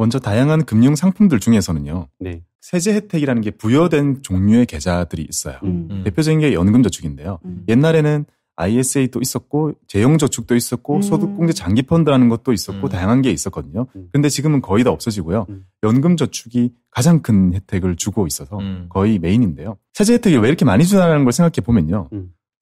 먼저 다양한 금융 상품들 중에서는요. 네. 세제 혜택이라는 게 부여된 종류의 계좌들이 있어요. 음. 음. 대표적인 게 연금저축인데요. 음. 옛날에는 ISA도 있었고 재용저축도 있었고 음. 소득공제 장기펀드라는 것도 있었고 음. 다양한 게 있었거든요. 음. 근데 지금은 거의 다 없어지고요. 연금저축이 가장 큰 혜택을 주고 있어서 거의 메인인데요. 세제 혜택이 왜 이렇게 많이 주나라는 걸 생각해 보면요.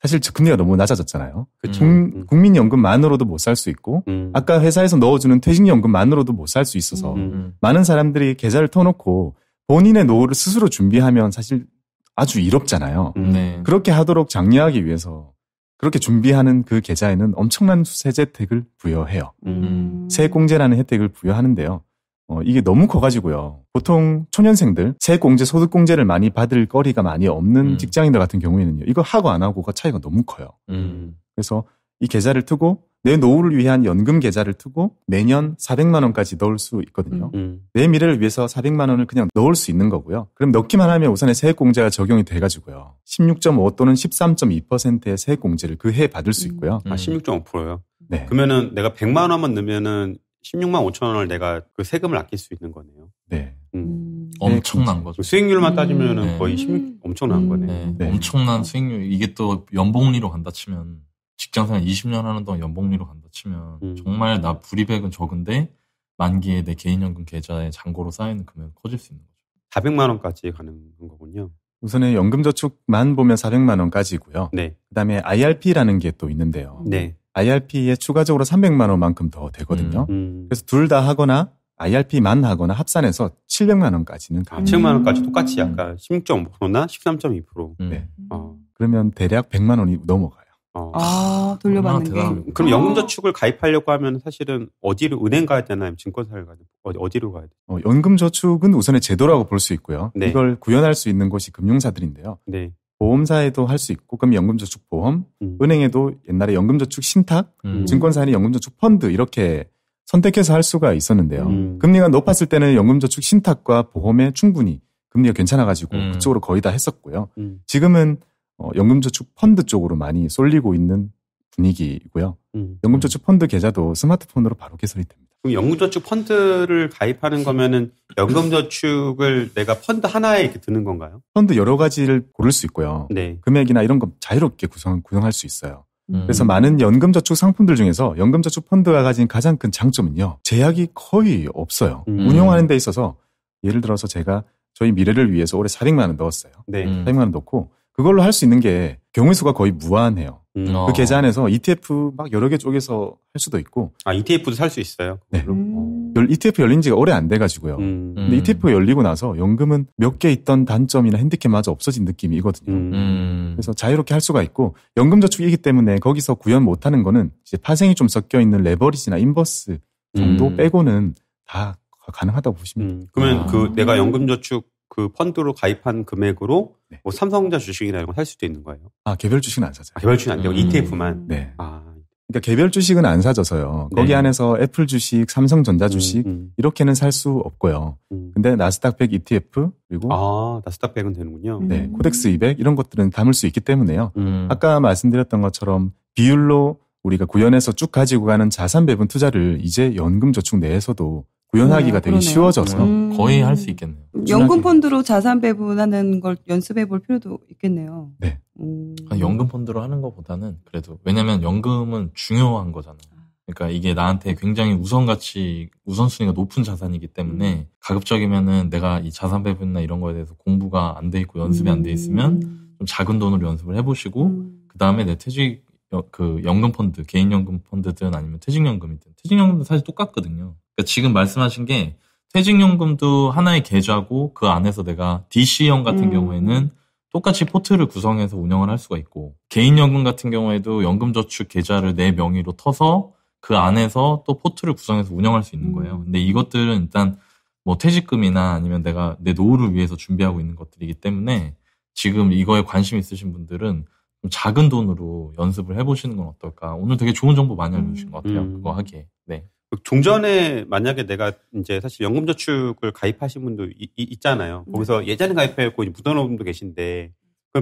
사실 금리가 너무 낮아졌잖아요. 그렇죠. 음. 국민연금만으로도 못 살 수 있고 음. 아까 회사에서 넣어주는 퇴직연금만으로도 못 살 수 있어서 음. 음. 많은 사람들이 계좌를 터놓고 본인의 노후를 스스로 준비하면 사실 아주 이롭잖아요. 음. 네. 그렇게 하도록 장려하기 위해서 그렇게 준비하는 그 계좌에는 엄청난 세제 혜택을 부여해요. 음. 세액공제라는 혜택을 부여하는데요. 어, 이게 너무 커가지고요. 보통 초년생들 세공제, 액 소득공제를 많이 받을 거리가 많이 없는 음. 직장인들 같은 경우에는요. 이거 하고 안 하고가 차이가 너무 커요. 음. 그래서 이 계좌를 트고 내 노후를 위한 연금 계좌를 트고 매년 400만 원까지 넣을 수 있거든요. 음. 음. 내 미래를 위해서 400만 원을 그냥 넣을 수 있는 거고요. 그럼 넣기만 하면 우선에 세액공제가 적용이 돼가지고요. 16.5 또는 13.2%의 세액공제를 그 해 받을 수 음. 있고요. 아 16.5%요? 네. 그러면은 내가 100만 원만 넣으면은 16만 5천 원을 내가 그 세금을 아낄 수 있는 거네요. 네. 음. 음. 네, 엄청난 그렇죠. 거죠. 수익률만 음. 따지면 은 네. 거의 16, 음. 엄청난 거네. 네. 네. 엄청난 수익률. 이게 또 연봉리로 간다 치면 직장생활 20년 하는 동안 연봉리로 간다 치면 음. 정말 나 불이백은 적은데 만기에 내 개인연금 계좌에 잔고로 쌓이는 금액은 커질 수 있는 거죠. 400만 원까지 가능한 거군요. 우선은 연금저축만 보면 400만 원까지고요. 네. 그다음에 IRP라는 게 또 있는데요. 네. IRP에 추가적으로 300만 원만큼 더 되거든요. 음. 음. 그래서 둘 다 하거나 IRP만 하거나 합산해서 700만 원까지는 가. 아, 700만 원까지 똑같이 약간 16.5%나 13.2%. 네. 어. 그러면 대략 100만 원이 넘어가요. 어. 아, 돌려받는 아, 게. 음, 그럼 아. 연금저축을 가입하려고 하면 사실은 어디로 은행 가야 되나요? 증권사를 가야 되나요? 어디로 가야 돼요? 어, 연금저축은 우선의 제도라고 볼 수 있고요. 네. 이걸 구현할 수 있는 곳이 금융사들인데요. 네. 보험사에도 할 수 있고 그럼 연금저축보험, 음. 은행에도 옛날에 연금저축 신탁, 음. 증권사에는 연금저축 펀드 이렇게 선택해서 할 수가 있었는데요. 음. 금리가 높았을 때는 연금저축 신탁과 보험에 충분히 금리가 괜찮아가지고 음. 그쪽으로 거의 다 했었고요. 음. 지금은 어, 연금저축 펀드 쪽으로 많이 쏠리고 있는 분위기고요. 이 음. 연금저축 펀드 계좌도 스마트폰으로 바로 개설이 됩니다. 그럼 연금저축 펀드를 가입하는 거면은 연금저축을 내가 펀드 하나에 이렇게 드는 건가요? 펀드 여러 가지를 고를 수 있고요. 네. 금액이나 이런 거 자유롭게 구성, 구성할 수 있어요. 음. 그래서 많은 연금저축 상품들 중에서 연금저축 펀드가 가진 가장 큰 장점은요. 제약이 거의 없어요. 음. 운영하는 데 있어서 예를 들어서 제가 저희 미래를 위해서 올해 400만 원 넣었어요. 네. 400만 원 넣고 그걸로 할 수 있는 게경우 수가 거의 무한해요. 음. 그 아. 계좌 안에서 ETF 막 여러 개 쪽에서 할 수도 있고. 아, ETF도 살 수 있어요? 네. 음. ETF 열린 지가 오래 안 돼가지고요. 음. 근데 ETF가 열리고 나서 연금은 몇 개 있던 단점이나 핸디캡마저 없어진 느낌이거든요. 음. 음. 그래서 자유롭게 할 수가 있고, 연금저축이기 때문에 거기서 구현 못하는 거는 이제 파생이 좀 섞여 있는 레버리지나 인버스 정도 음. 빼고는 다 가능하다고 보시면 음. 됩니다. 그러면 아. 그 내가 연금저축 그 펀드로 가입한 금액으로 네. 뭐 삼성전자 주식이나 이런 거 살 수도 있는 거예요. 아 개별 주식은 안 사죠. 아, 개별 주식 안 되고 음. ETF만. 네. 아 그러니까 개별 주식은 안 사져서요. 네. 거기 안에서 애플 주식, 삼성전자 음, 주식 음, 음. 이렇게는 살 수 없고요. 음. 근데 나스닥100 ETF 그리고 아 나스닥100은 되는군요. 네, 코덱스 200 이런 것들은 담을 수 있기 때문에요. 음. 아까 말씀드렸던 것처럼 비율로 우리가 구현해서 쭉 가지고 가는 자산 배분 투자를 이제 연금저축 내에서도 구현하기가 음, 되게 그러네요. 쉬워져서 음. 거의 할 수 있겠네요. 음, 연금 펀드로 자산 배분하는 걸 연습해 볼 필요도 있겠네요. 네. 음. 연금 펀드로 하는 것보다는 그래도 왜냐면 연금은 중요한 거잖아요. 아. 그러니까 이게 나한테 굉장히 우선 가치 우선순위가 높은 자산이기 때문에 음. 가급적이면은 내가 이 자산 배분이나 이런 거에 대해서 공부가 안 돼 있고 연습이 안 돼 있으면 좀 작은 돈으로 연습을 해 보시고 그다음에 내 퇴직 그 연금 펀드, 개인 연금 펀드든 아니면 퇴직연금이든 퇴직연금도 사실 똑같거든요. 그러니까 지금 말씀하신 게 퇴직연금도 하나의 계좌고 그 안에서 내가 DC형 같은 음. 경우에는 똑같이 포트를 구성해서 운영을 할 수가 있고 개인연금 같은 경우에도 연금저축 계좌를 내 명의로 터서 그 안에서 또 포트를 구성해서 운영할 수 있는 거예요. 음. 근데 이것들은 일단 뭐 퇴직금이나 아니면 내가 내 노후를 위해서 준비하고 있는 것들이기 때문에 지금 이거에 관심 있으신 분들은 좀 작은 돈으로 연습을 해보시는 건 어떨까. 오늘 되게 좋은 정보 많이 알려주신 것 같아요. 음. 그거 하기에. 네. 종전에 만약에 내가 이제 사실 연금저축을 가입하신 분도 이, 이, 있잖아요. 네. 거기서 네. 예전에 가입했고 묻어놓은 분도 계신데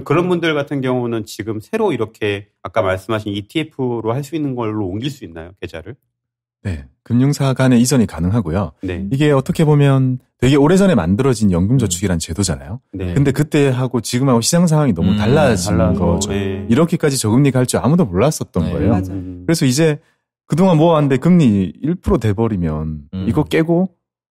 그런 분들 같은 경우는 지금 새로 이렇게 아까 말씀하신 ETF로 할 수 있는 걸로 옮길 수 있나요 계좌를? 네, 금융사 간의 이전이 가능하고요. 네. 이게 어떻게 보면 되게 오래전에 만들어진 연금저축이란 제도잖아요. 네. 근데 그때하고 지금하고 시장 상황이 너무 음, 달라진 달라서, 거죠. 네. 이렇게까지 저금리 갈 줄 아무도 몰랐었던 네. 거예요. 맞아요. 음. 그래서 이제 그동안 모았는데 금리 1% 돼버리면 음. 이거 깨고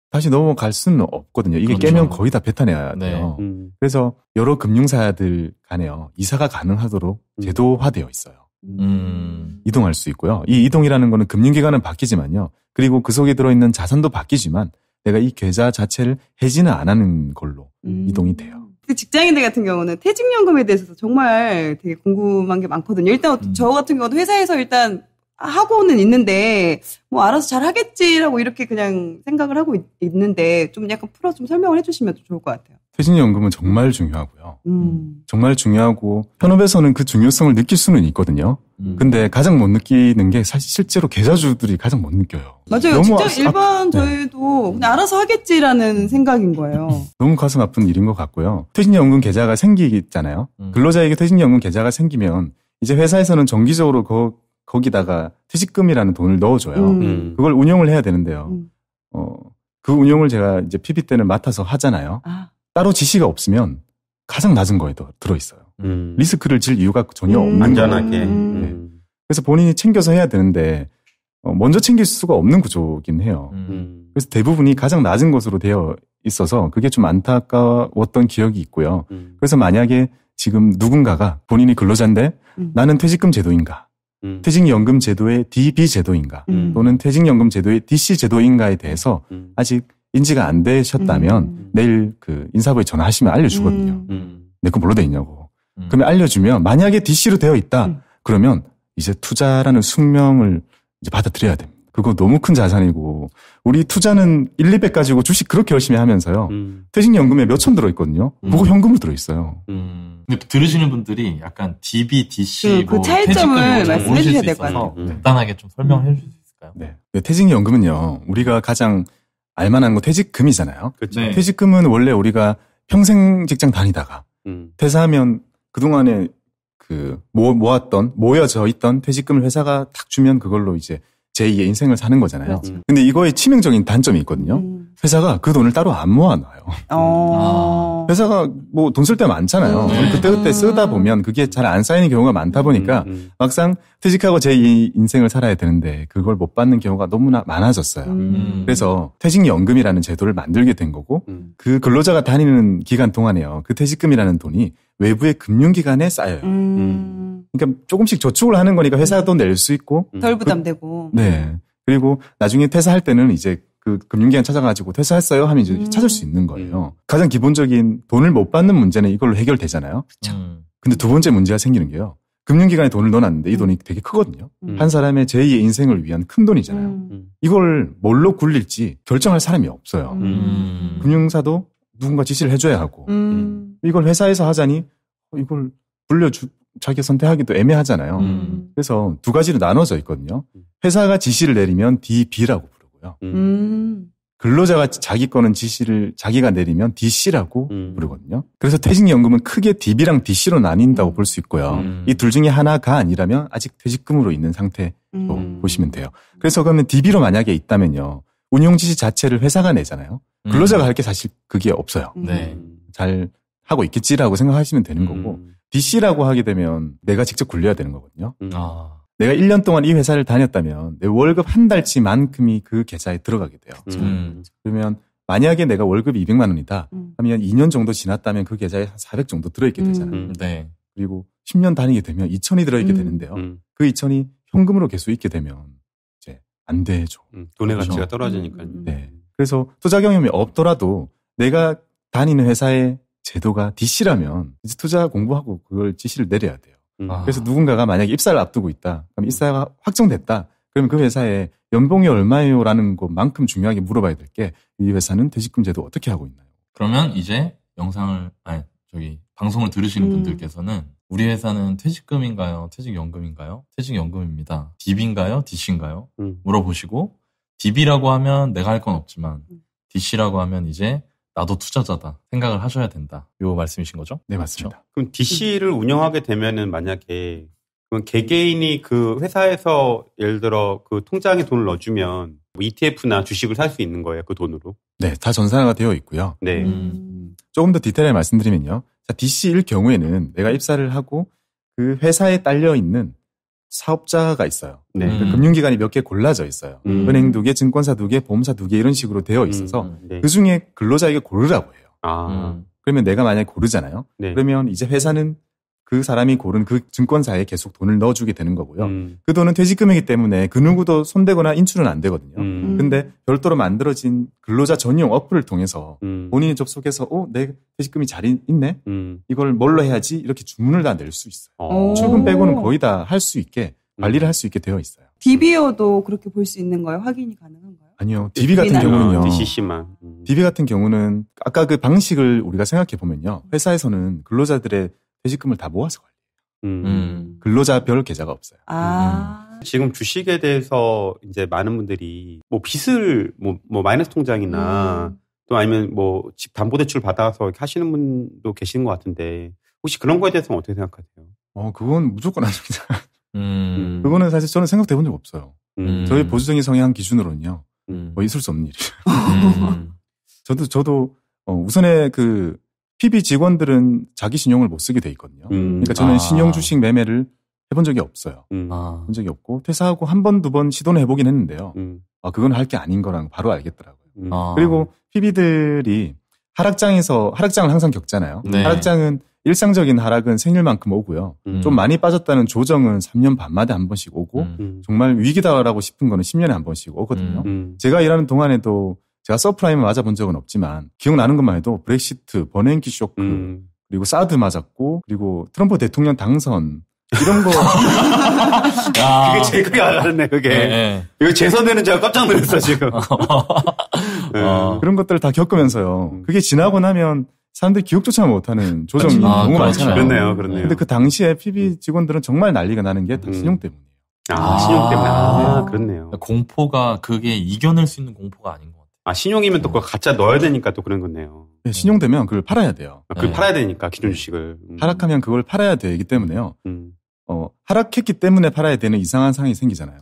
다시 넘어갈 수는 없거든요. 이게 그렇죠. 깨면 거의 다 뱉어내야 네. 돼요. 네. 음. 그래서 여러 금융사들 간에 이사가 가능하도록 음. 제도화되어 있어요. 음. 음. 이동할 수 있고요. 이 이동이라는 거는 금융기관은 바뀌지만요. 그리고 그 속에 들어있는 자산도 바뀌지만 내가 이 계좌 자체를 해지는 안 하는 걸로 음. 이동이 돼요. 그 직장인들 같은 경우는 퇴직연금에 대해서 정말 되게 궁금한 게 많거든요. 일단 음. 저 같은 경우도 회사에서 일단 하고는 있는데 뭐 알아서 잘 하겠지라고 이렇게 그냥 생각을 하고 있, 는데좀 약간 풀어 좀 설명을 해주시면 좋을 것 같아요. 퇴직연금은 정말 중요하고요. 음. 정말 중요하고 현업에서는 그 중요성을 느낄 수는 있거든요. 음. 근데 가장 못 느끼는 게 사실 실제로 계좌주들이 가장 못 느껴요. 맞아요. 진짜 아, 아 일반 네. 저희도 네. 알아서 하겠지라는 생각인 거예요. 너무 가슴 아픈 일인 것 같고요. 퇴직연금 계좌가 생기잖아요. 음. 근로자에게 퇴직연금 계좌가 생기면 이제 회사에서는 정기적으로 그 거기다가 퇴직금이라는 돈을 넣어줘요. 음. 음. 그걸 운영을 해야 되는데요. 음. 어, 그운영을 제가 이제 PB 때는 맡아서 하잖아요. 아. 따로 지시가 없으면 가장 낮은 거에 들어있어요. 음. 리스크를 질 이유가 전혀 음. 없는 안전하게. 음. 네. 그래서 본인이 챙겨서 해야 되는데 어, 먼저 챙길 수가 없는 구조긴 해요. 그래서 대부분이 가장 낮은 것으로 되어 있어서 그게 좀 안타까웠던 기억이 있고요. 그래서 만약에 지금 누군가가 본인이 근로자인데 나는 퇴직금 제도인가 음. 퇴직연금 제도의 DB 제도인가 음. 또는 퇴직연금 제도의 DC 제도인가에 대해서 음. 아직 인지가 안 되셨다면 음. 음. 내일 그 인사부에 전화하시면 알려주거든요. 내 거 뭘로 돼 있냐고. 그러면 알려주면 만약에 DC로 되어 있다 음. 그러면 이제 투자라는 숙명을 이제 받아들여야 됩니다. 그거 너무 큰 자산이고 우리 투자는 1, 2배 가지고 주식 그렇게 열심히 하면서요. 음. 퇴직연금에 몇 천 들어있거든요. 음. 그거 현금으로 들어있어요. 음. 근데 들으시는 분들이 약간 DB, DC 그, 뭐그 뭐 차이점을 말씀해 주셔야 될 것 같아요. 간단하게 좀 설명해 주실 수 있을까요? 네. 네. 퇴직연금은요. 우리가 가장 알만한 거 퇴직금이잖아요. 그렇죠. 네. 퇴직금은 원래 우리가 평생 직장 다니다가 음. 퇴사하면 그동안에 그 모, 모았던 모여져 있던 퇴직금을 회사가 탁 주면 그걸로 이제 제2의 인생을 사는 거잖아요. 그렇죠. 음. 근데 이거에 치명적인 단점이 있거든요. 음. 회사가 그 돈을 따로 안 모아놔요. 어. 음. 회사가 뭐 돈 쓸 때 많잖아요. 음. 그때그때 음. 쓰다 보면 그게 잘 안 쌓이는 경우가 많다 보니까 음. 막상 퇴직하고 제2의 인생을 살아야 되는데 그걸 못 받는 경우가 너무나 많아졌어요. 그래서 퇴직연금이라는 제도를 만들게 된 거고 그 근로자가 다니는 기간 동안에요. 그 퇴직금이라는 돈이 외부의 금융기관에 쌓여요. 그러니까 조금씩 저축을 하는 거니까 회사도 낼 수 있고 음. 덜 그 부담되고. 그, 네. 그리고 나중에 퇴사할 때는 이제 그 금융기관 찾아가지고 퇴사했어요 하면 이제 음. 찾을 수 있는 거예요. 음. 가장 기본적인 돈을 못 받는 문제는 이걸로 해결되잖아요. 그렇죠. 근데 두 번째 문제가 생기는 게요. 금융기관에 돈을 넣어놨는데 이 돈이 되게 크거든요. 한 사람의 제2의 인생을 위한 큰 돈이잖아요. 이걸 뭘로 굴릴지 결정할 사람이 없어요. 금융사도 누군가 지시를 해줘야 하고 이걸 회사에서 하자니 어, 이걸 불려주 자기가 선택하기도 애매하잖아요. 음. 그래서 두 가지로 나눠져 있거든요. 회사가 지시를 내리면 DB라고 부르고요. 음. 음. 근로자가 자기 거는 지시를 자기가 내리면 DC라고 음. 부르거든요. 그래서 퇴직연금은 크게 DB랑 DC로 나뉜다고 음. 볼수 있고요. 음. 이둘 중에 하나가 아니라면 아직 퇴직금으로 있는 상태로 음. 보시면 돼요. 그래서 그러면 DB로 만약에 있다면요. 운용 지시 자체를 회사가 내잖아요. 음. 근로자가 할 게 사실 그게 없어요. 네. 잘 하고 있겠지라고 생각하시면 되는 거고 DC라고 하게 되면 내가 직접 굴려야 되는 거거든요. 음. 아. 내가 1년 동안 이 회사를 다녔다면 내 월급 한 달치만큼이 그 계좌에 들어가게 돼요. 음. 그러면 만약에 내가 월급이 200만 원이다 음. 하면 2년 정도 지났다면 그 계좌에 한400 정도 들어있게 음. 되잖아요. 네. 그리고 10년 다니게 되면 2천이 들어있게 되는데요. 그 2천이 현금으로 계속 있게 되면 이제 안 되죠. 돈의 그렇죠? 가치가 떨어지니까요. 네. 그래서 투자 경험이 없더라도 내가 다니는 회사에 제도가 DC라면 투자 공부하고 그걸 지시를 내려야 돼요. 음. 그래서 아. 누군가가 만약에 입사를 앞두고 있다. 그럼 입사가 확정됐다. 그러면 그 회사에 연봉이 얼마예요? 라는 것만큼 중요하게 물어봐야 될 게 이 회사는 퇴직금 제도 어떻게 하고 있나요? 그러면 이제 영상을, 아니, 저기, 방송을 들으시는 음. 분들께서는 우리 회사는 퇴직금인가요? 퇴직연금인가요? 퇴직연금입니다. DB인가요? DC인가요? 음. 물어보시고, DB라고 하면 내가 할 건 없지만, 음. DC라고 하면 이제 나도 투자자다 생각을 하셔야 된다. 이 말씀이신 거죠? 네 맞습니다. 그렇죠? 그럼 DC를 음. 운영하게 되면은 만약에 그럼 개개인이 그 회사에서 예를 들어 그 통장에 돈을 넣어주면 뭐 ETF나 주식을 살 수 있는 거예요 그 돈으로? 네, 다 전산화가 되어 있고요. 네. 음. 조금 더 디테일하게 말씀드리면요. 자, DC일 경우에는 내가 입사를 하고 그 회사에 딸려 있는 사업자가 있어요. 네. 그러니까 음. 금융기관이 몇 개 골라져 있어요. 음. 은행 두 개, 증권사 두 개, 보험사 두 개 이런 식으로 되어 음. 있어서 음. 네. 그 중에 근로자에게 고르라고 해요. 아. 그러면 내가 만약에 고르잖아요. 네. 그러면 이제 회사는 그 사람이 고른 그 증권사에 계속 돈을 넣어주게 되는 거고요. 음. 그 돈은 퇴직금이기 때문에 그 누구도 손대거나 인출은 안 되거든요. 음. 음. 근데 별도로 만들어진 근로자 전용 어플을 통해서 음. 본인이 접속해서 어, 내 퇴직금이 잘 있네? 음. 이걸 뭘로 해야지? 이렇게 주문을 다 낼 수 있어요. 오. 어. 출금 빼고는 거의 다 할 수 있게 관리를 음. 할수 있게 되어 있어요. DBO도 그렇게 볼 수 있는 거예요? 확인이 가능한거예요 아니요. DB 같은 경우는요. 아, DCC만. DB 같은 경우는 아까 그 방식을 우리가 생각해 보면요. 회사에서는 근로자들의 퇴직금을 다 모아서 관리해요. 음. 음. 근로자별 계좌가 없어요. 아. 음. 지금 주식에 대해서 이제 많은 분들이 뭐 빚을 뭐, 뭐 마이너스 통장이나 음. 또 아니면 뭐 집 담보대출 받아서 하시는 분도 계시는 것 같은데 혹시 그런 거에 대해서는 어떻게 생각하세요? 어, 그건 무조건 아닙니다 음. 그거는 사실 저는 생각해본적 없어요. 음. 저희 보수적인 성향 기준으로는요. 음. 뭐 있을 수 없는 일이에요. 저도, 저도, 어, 우선에 그 PB 직원들은 자기 신용을 못 쓰게 돼 있거든요. 음. 그러니까 저는 아. 신용 주식 매매를 해본 적이 없어요. 음. 아. 본 적이 없고 퇴사하고 한 번 두 번 시도는 해보긴 했는데요. 음. 아 그건 할 게 아닌 거랑 바로 알겠더라고요. 음. 아. 그리고 PB들이 하락장에서 하락장을 항상 겪잖아요. 네. 하락장은 일상적인 하락은 생일만큼 오고요. 음. 좀 많이 빠졌다는 조정은 3년 반마다 한 번씩 오고 음. 음. 정말 위기다라고 싶은 거는 10년에 한 번씩 오거든요. 음. 음. 제가 일하는 동안에도 제가 서프라임을 맞아본 적은 없지만 기억나는 것만 해도 브렉시트, 버냉키 쇼크, 음. 그리고 사드 맞았고 그리고 트럼프 대통령 당선 이런 거. 그게 제일 크게 알았네, 그게. 네, 네. 이거 재선되는 제가 깜짝 놀랐어, 지금. 네. 그런 것들을 다 겪으면서요. 그게 지나고 나면 사람들이 기억조차 못하는 조정이 그렇죠. 아, 너무 그렇죠. 많잖아요. 그렇네요, 그렇네요. 근데 그 당시에 PB 직원들은 정말 난리가 나는 게다 음. 신용 때문이에요. 아, 아, 신용 때문에. 아, 그렇네요. 공포가 그게 이겨낼 수 있는 공포가 아닌 것 같아요. 아 신용이면 또 그거 가짜 넣어야 되니까 또 그런 거네요. 네, 신용되면 그걸 팔아야 돼요. 아, 그걸 네. 팔아야 되니까 기존 네. 주식을 음. 하락하면 그걸 팔아야 되기 때문에요. 음. 어, 하락했기 때문에 팔아야 되는 이상한 상황이 생기잖아요.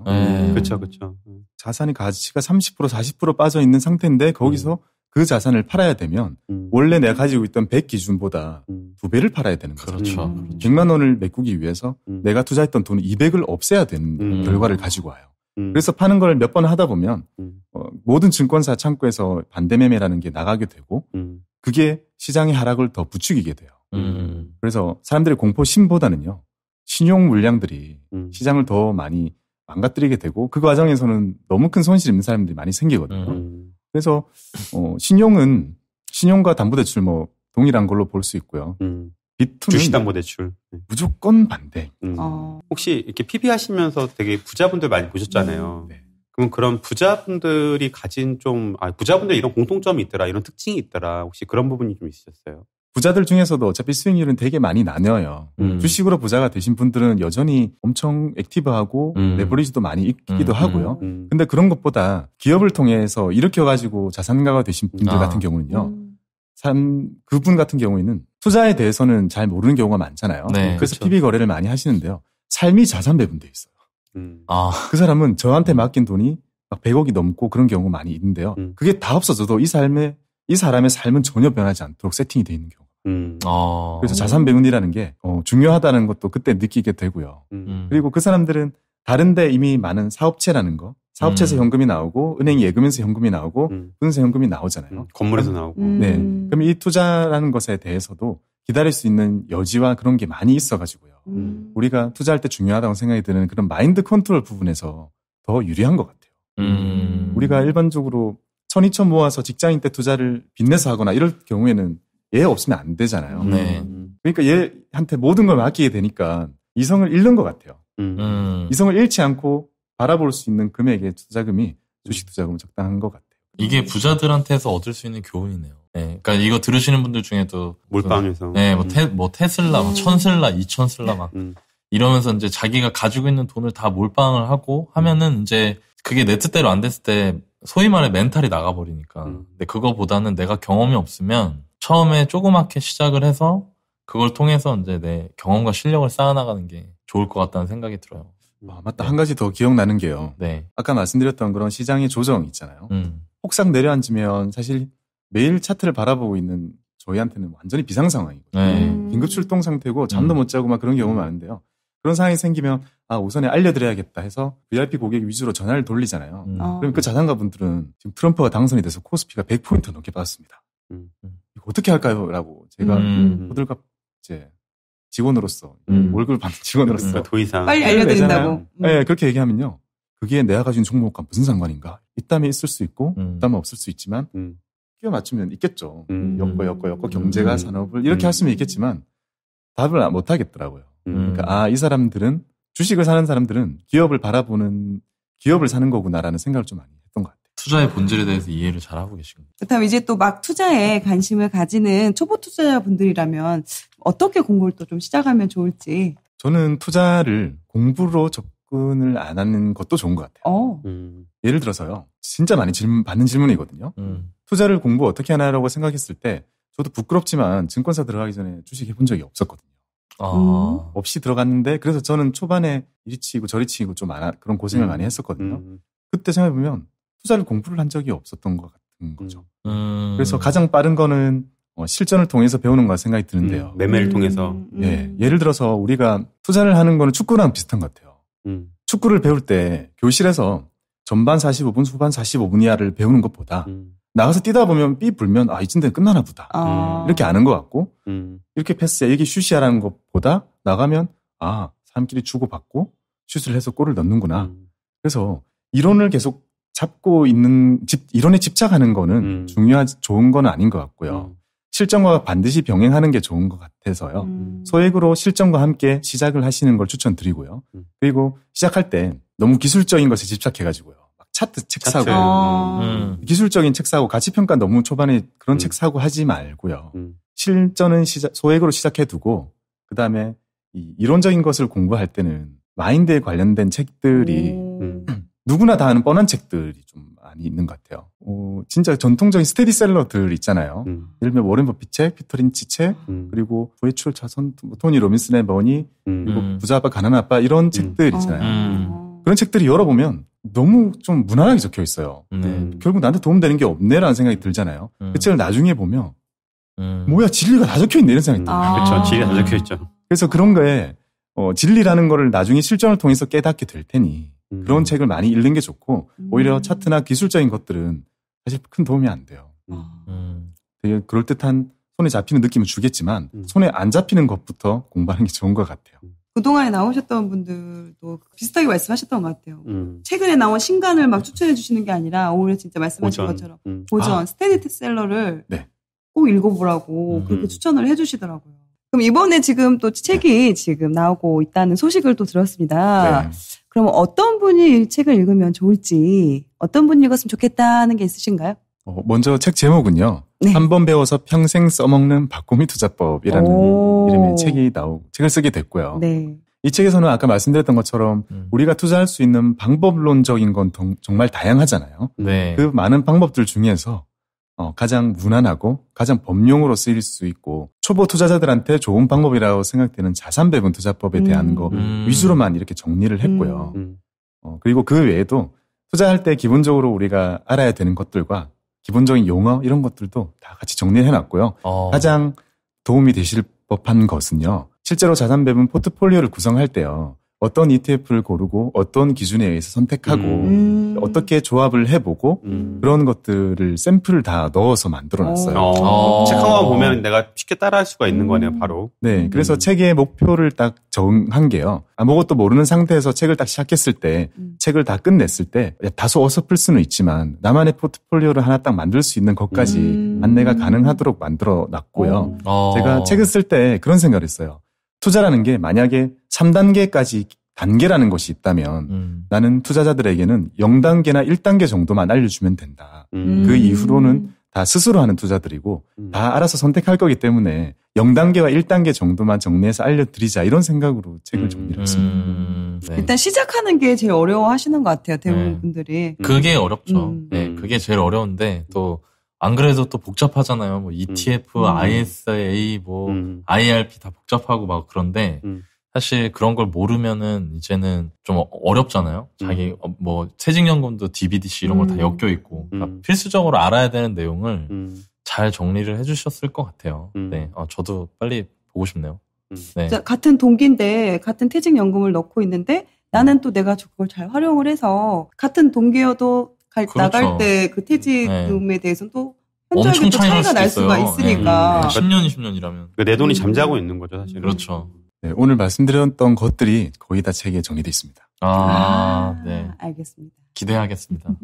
그렇죠, 그렇죠. 자산이 가치가 30% 40% 빠져 있는 상태인데 거기서 음. 그 자산을 팔아야 되면 음. 원래 내가 가지고 있던 100 기준보다 음. 배를 팔아야 되는 거죠. 그렇죠. 100만 원을 메꾸기 위해서 음. 내가 투자했던 돈 200을 없애야 되는 결과를 가지고 와요. 음. 그래서 파는 걸 몇 번 하다 보면 음. 어, 모든 증권사 창구에서 반대매매라는 게 나가게 되고 음. 그게 시장의 하락을 더 부추기게 돼요. 음. 그래서 사람들의 공포심보다는요 신용 물량들이 음. 시장을 더 많이 망가뜨리게 되고 그 과정에서는 너무 큰 손실 있는 사람들이 많이 생기거든요. 그래서 어, 신용은 신용과 담보대출 뭐 동일한 걸로 볼 수 있고요. 음. 비트는 주식담보 대출 네. 무조건 반대. 음. 어. 혹시 이렇게 PB 하시면서 되게 부자분들 많이 보셨잖아요. 음, 네. 그럼 그런 부자분들이 가진 좀 아, 부자분들 이런 공통점이 있더라 이런 특징이 있더라 혹시 그런 부분이 좀 있으셨어요? 부자들 중에서도 어차피 수익률은 되게 많이 나뉘어요. 음. 주식으로 부자가 되신 분들은 여전히 엄청 액티브하고 음. 레버리지도 많이 있기도 음. 하고요. 음. 음. 근데 그런 것보다 기업을 통해서 일으켜가지고 자산가가 되신 분들 아. 같은 경우는요. 산, 그분 같은 경우에는 투자에 대해서는 잘 모르는 경우가 많잖아요. 네, 그래서 그렇죠. PB 거래를 많이 하시는데요. 삶이 자산 배분돼 있어요. 음. 아. 그 사람은 저한테 맡긴 돈이 막 100억이 넘고 그런 경우 가 많이 있는데요. 음. 그게 다 없어져도 이 삶에 이 사람의 삶은 전혀 변하지 않도록 세팅이 돼 있는 경우. 음. 아. 그래서 자산 배분이라는 게 어, 중요하다는 것도 그때 느끼게 되고요. 음. 음. 그리고 그 사람들은 다른데 이미 많은 사업체라는 거, 사업체에서 음. 현금이 나오고 은행 예금에서 현금이 나오고 음. 분세 현금이 나오잖아요. 음. 건물에서 나오고. 음. 네. 그럼 이 투자라는 것에 대해서도 기다릴 수 있는 여지와 그런 게 많이 있어가지고요. 음. 우리가 투자할 때 중요하다고 생각이 드는 그런 마인드 컨트롤 부분에서 더 유리한 것 같아요. 음. 우리가 일반적으로 천이천 모아서 직장인 때 투자를 빚내서 하거나 이럴 경우에는 얘 예 없으면 안 되잖아요. 네. 그러니까 얘한테 모든 걸 맡기게 되니까 이성을 잃는 것 같아요. 이성을 잃지 않고 바라볼 수 있는 금액의 투자금이 주식 투자금 적당한 것 같아요. 이게 부자들한테서 얻을 수 있는 교훈이네요. 네, 그러니까 이거 들으시는 분들 중에도 몰빵해서 네, 뭐, 테, 뭐 테슬라, 뭐 음. 천슬라, 이천슬라 막 음. 이러면서 이제 자기가 가지고 있는 돈을 다 몰빵을 하고 하면은 음. 이제 그게 내 뜻대로 안 됐을 때 소위 말해 멘탈이 나가버리니까. 음. 근데 그거보다는 내가 경험이 없으면 처음에 조그맣게 시작을 해서 그걸 통해서 이제 내 경험과 실력을 쌓아나가는 게 좋을 것 같다는 생각이 들어요. 아, 맞다. 네. 한 가지 더 기억나는 게요. 네. 아까 말씀드렸던 그런 시장의 조정 있잖아요. 음. 폭삭 내려앉으면 사실 매일 차트를 바라보고 있는 저희한테는 완전히 비상 상황이거든요. 네. 음. 긴급 출동 상태고 음. 잠도 음. 못 자고 막 그런 경우 음. 많은데요. 그런 상황이 생기면 아 우선에 알려드려야겠다 해서 VIP 고객 위주로 전화를 돌리잖아요. 음. 아. 그럼 그 자산가 분들은 지금 트럼프가 당선이 돼서 코스피가 100포인트 넘게 받았습니다. 음. 어떻게 할까요?라고 제가 호들갑 이제 직원으로서 음. 월급을 받는 직원으로서 그러니까 더 이상 빨리 알려드린다고. 예, 음. 네, 그렇게 얘기하면요. 그게 내가 가진 종목과 무슨 상관인가? 이다면 있을 수 있고 음. 있다면 없을 수 있지만 음. 끼워 맞추면 있겠죠. 음. 엮어 엮어 엮어 경제가 음. 산업을 이렇게 할 수는 있겠지만 답을 아, 못 하겠더라고요. 그러니까 아이 사람들은 주식을 사는 사람들은 기업을 바라보는 기업을 사는 거구나라는 생각을 좀 많이 투자의 본질에 대해서 이해를 잘하고 계시군요. 그렇다면 이제 또 막 투자에 관심을 가지는 초보 투자자분들이라면 어떻게 공부를 또 좀 시작하면 좋을지. 저는 투자를 공부로 접근을 안 하는 것도 좋은 것 같아요. 어. 음. 예를 들어서요. 진짜 많이 질문, 받는 질문이거든요. 음. 투자를 공부 어떻게 하나라고 생각했을 때 저도 부끄럽지만 증권사 들어가기 전에 주식 해본 적이 없었거든요. 아. 음. 없이 들어갔는데 그래서 저는 초반에 이리 치고 저리 치고 좀 많아, 그런 고생을 음. 많이 했었거든요. 음. 그때 생각해보면 투자를 공부를 한 적이 없었던 것 같은 음. 거죠. 음. 그래서 가장 빠른 거는 어, 실전을 통해서 배우는 거라 생각이 드는데요. 음, 매매를 음. 통해서. 음. 예, 예를 들어서 우리가 투자를 하는 거는 축구랑 비슷한 것 같아요. 음. 축구를 배울 때 교실에서 전반 45분, 후반 45분 이하를 배우는 것보다 음. 나가서 뛰다 보면 삐 불면 아, 이쯤 되면 끝나나 보다. 아. 이렇게 아는 것 같고 이렇게 패스야, 이게 슛이야 라는 것보다 나가면 아, 사람끼리 주고받고 슛을 해서 골을 넣는구나. 그래서 이론을 계속 잡고 있는 집, 이론에 집착하는 거는 음. 중요하 좋은 건 아닌 것 같고요. 음. 실전과 반드시 병행하는 게 좋은 것 같아서요. 음. 소액으로 실전과 함께 시작을 하시는 걸 추천드리고요. 음. 그리고 시작할 때 너무 기술적인 것에 집착해가지고요. 막 차트 책 사고 아. 음. 음. 기술적인 책 사고 가치 평가 너무 초반에 그런 책 사고 하지 말고요. 실전은 시작, 소액으로 시작해두고 그 다음에 이론적인 것을 공부할 때는 마인드에 관련된 책들이 누구나 다 아는 뻔한 책들이 좀 많이 있는 것 같아요. 어, 진짜 전통적인 스테디셀러들 있잖아요. 음. 예를 들면 워렌 버핏 책, 피터 린치 책, 음. 음. 그리고 부해출 자선, 뭐 토니 로빈슨의 머니, 음. 그리고 음. 부자 아빠, 가난 아빠 이런 음. 책들 어. 있잖아요. 그런 책들이 열어보면 너무 좀 무난하게 적혀 있어요. 네. 결국 나한테 도움되는 게 없네라는 생각이 들잖아요. 그 책을 나중에 보면 뭐야 진리가 다 적혀 있네 이런 생각이 들어요. 아. 그렇죠, 진리가 다 적혀 있죠. 그래서 그런 거에 어, 진리라는 거를 나중에 실전을 통해서 깨닫게 될 테니 음. 그런 책을 많이 읽는 게 좋고 음. 오히려 차트나 기술적인 것들은 사실 큰 도움이 안 돼요. 음. 아. 되게 그럴 듯한 손에 잡히는 느낌을 주겠지만 손에 안 잡히는 것부터 공부하는 게 좋은 것 같아요. 그동안에 나오셨던 분들도 비슷하게 말씀하셨던 것 같아요. 음. 최근에 나온 신간을 막 추천해 주시는 게 아니라 오히려 진짜 말씀하신 오전. 것처럼 음. 고전 아. 스테디텍셀러를 네. 꼭 읽어보라고 음. 그렇게 추천을 해주시더라고요. 그럼 이번에 지금 또 책이 네. 지금 나오고 있다는 소식을 또 들었습니다. 네. 그럼 어떤 분이 이 책을 읽으면 좋을지 어떤 분이 읽었으면 좋겠다는 게 있으신가요? 어, 먼저 책 제목은요. 네. 한번 배워서 평생 써먹는 바꾸이 투자법이라는 이름의 책이 나오 고 책을 쓰게 됐고요. 네. 이 책에서는 아까 말씀드렸던 것처럼 음. 우리가 투자할 수 있는 방법론적인 건 정말 다양하잖아요. 네. 그 많은 방법들 중에서 어, 가장 무난하고 가장 법용으로 쓰일 수 있고 초보 투자자들한테 좋은 방법이라고 생각되는 자산 배분 투자법에 대한 음. 거 음. 위주로만 이렇게 정리를 했고요. 음. 음. 어, 그리고 그 외에도 투자할 때 기본적으로 우리가 알아야 되는 것들과 기본적인 용어 이런 것들도 다 같이 정리해 놨고요. 어. 가장 도움이 되실 법한 것은요. 실제로 자산 배분 포트폴리오를 구성할 때요. 어떤 ETF를 고르고 어떤 기준에 의해서 선택하고 음. 어떻게 조합을 해보고 음. 그런 것들을 샘플을 다 넣어서 만들어놨어요. 어. 책한권 어. 보면 내가 쉽게 따라할 수가 있는 거네요, 음. 바로. 네, 음. 그래서 음. 책의 목표를 딱 정한 게요. 아무것도 모르는 상태에서 책을 딱 시작했을 때, 음. 책을 다 끝냈을 때 다소 어설플 수는 있지만 나만의 포트폴리오를 하나 딱 만들 수 있는 것까지 안내가 가능하도록 만들어놨고요. 어. 제가 책을 쓸 때 그런 생각을 했어요. 투자라는 게 만약에 3단계까지 단계라는 것이 있다면 음. 나는 투자자들에게는 0단계나 1단계 정도만 알려주면 된다. 음. 그 이후로는 다 스스로 하는 투자들이고 음. 다 알아서 선택할 거기 때문에 0단계와 1단계 정도만 정리해서 알려드리자 이런 생각으로 책을 음. 정리를 했습니다. 음. 네. 일단 시작하는 게 제일 어려워 하시는 것 같아요. 네. 대부분 분들이. 그게 어렵죠. 음. 네, 그게 제일 어려운데 또안 그래도 또 복잡하잖아요. 뭐 ETF, 음. E 음. ISA, 뭐 음. IRP 다 복잡하고 막 그런데 음. 사실 그런 걸 모르면은 이제는 좀 어렵잖아요. 자기 음. 어, 뭐 세직연금도 DBDC 이런 걸다 음. 엮여 있고 그러니까 필수적으로 알아야 되는 내용을 잘 정리를 해주셨을 것 같아요. 네, 어, 저도 빨리 보고 싶네요. 네. 같은 동기인데 같은 퇴직연금을 넣고 있는데 나는 또 내가 그걸 잘 활용을 해서 같은 동기여도 갈, 그렇죠. 나갈 때그 음, 퇴직금에 네. 대해서는 또 엄청 또 차이가 날 수가 있으니까. 음, 네. 10년, 그러니까 20년이라면. 그 내 돈이 음. 잠자고 있는 거죠, 사실은. 그렇죠. 네, 오늘 말씀드렸던 것들이 거의 다 책에 정리되어 있습니다. 아, 아 네. 알겠습니다. 기대하겠습니다.